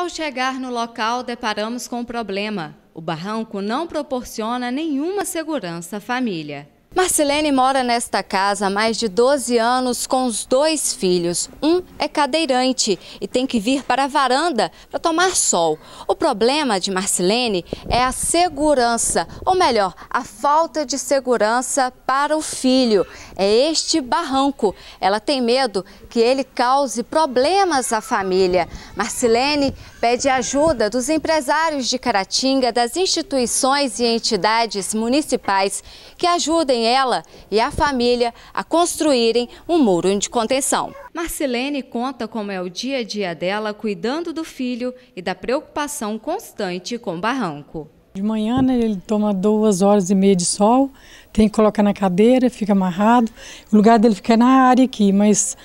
Ao chegar no local, deparamos com um problema. O barranco não proporciona nenhuma segurança à família. Marcelene mora nesta casa há mais de 12 anos com os dois filhos. Um é cadeirante e tem que vir para a varanda para tomar sol. O problema de Marcelene é a segurança, ou melhor, a falta de segurança para o filho. É este barranco. Ela tem medo que ele cause problemas à família. Marcelene pede ajuda dos empresários de Caratinga, das instituições e entidades municipais que ajudem ela e a família a construírem um muro de contenção. Marcelene conta como é o dia a dia dela cuidando do filho e da preocupação constante com o barranco. De manhã né, ele toma duas horas e meia de sol, tem que colocar na cadeira, fica amarrado. O lugar dele fica na área aqui, mas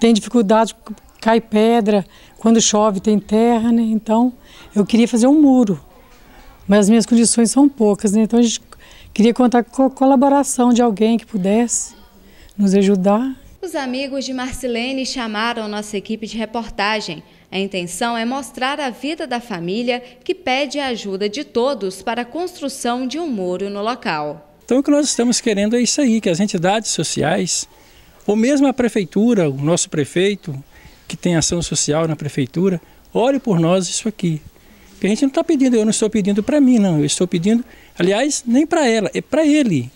tem dificuldade, cai pedra, quando chove tem terra, né? Então eu queria fazer um muro mas as minhas condições são poucas, né? Então a gente queria contar com a colaboração de alguém que pudesse nos ajudar. Os amigos de Marcilene chamaram nossa equipe de reportagem. A intenção é mostrar a vida da família que pede a ajuda de todos para a construção de um muro no local. Então o que nós estamos querendo é isso aí, que as entidades sociais, ou mesmo a prefeitura, o nosso prefeito, que tem ação social na prefeitura, ore por nós isso aqui. Porque a gente não está pedindo, eu não estou pedindo para mim, não. Eu estou pedindo, aliás, nem para ela, é para ele.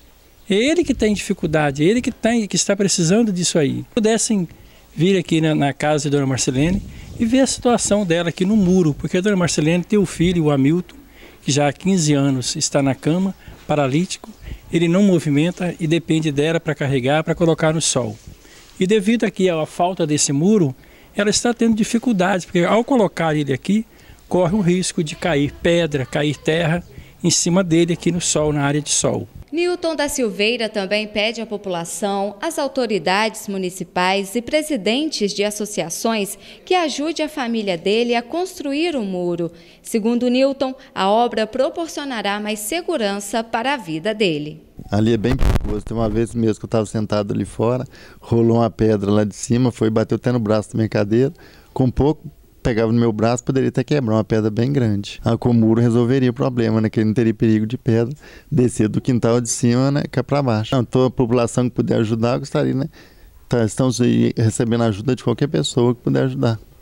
É ele que tem tá dificuldade, é ele que, tem, tá que está precisando disso aí. Pudessem vir aqui na, na casa de Dona Marcelene e ver a situação dela aqui no muro, porque a Dona Marcelene tem o filho, o Hamilton, que já há 15 anos está na cama, paralítico, ele não movimenta e depende dela para carregar, para colocar no sol. E devido aqui à falta desse muro, ela está tendo dificuldades, porque ao colocar ele aqui, corre o risco de cair pedra, cair terra em cima dele aqui no sol, na área de sol. Newton da Silveira também pede à população, às autoridades municipais e presidentes de associações que ajude a família dele a construir o um muro. Segundo Newton, a obra proporcionará mais segurança para a vida dele. Ali é bem perigoso. Tem uma vez mesmo que eu estava sentado ali fora, rolou uma pedra lá de cima, foi bateu até no braço da minha cadeira. Com pouco pegava no meu braço, poderia até quebrar uma pedra bem grande. A ah, Komuro resolveria o problema, né? Que ele não teria perigo de pedra descer do quintal de cima, né? Cá é pra baixo. Então, toda a população que puder ajudar, gostaria, né? Tá, estamos recebendo ajuda de qualquer pessoa que puder ajudar.